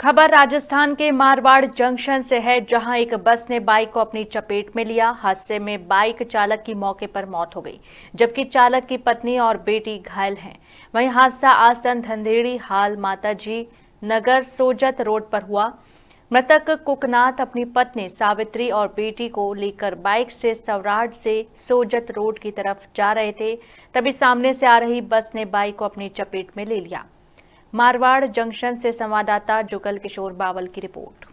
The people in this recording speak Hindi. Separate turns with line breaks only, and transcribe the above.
खबर राजस्थान के मारवाड़ जंक्शन से है जहां एक बस ने बाइक को अपनी चपेट में लिया हादसे में बाइक चालक की मौके पर मौत हो गई जबकि चालक की पत्नी और बेटी घायल हैं वहीं हादसा आसन धंधेड़ी हाल माताजी नगर सोजत रोड पर हुआ मृतक कुकनाथ अपनी पत्नी सावित्री और बेटी को लेकर बाइक से सवराट से सोजत रोड की तरफ जा रहे थे तभी सामने से आ रही बस ने बाइक को अपनी चपेट में ले लिया मारवाड़ जंक्शन से संवाददाता जुगल किशोर बावल की रिपोर्ट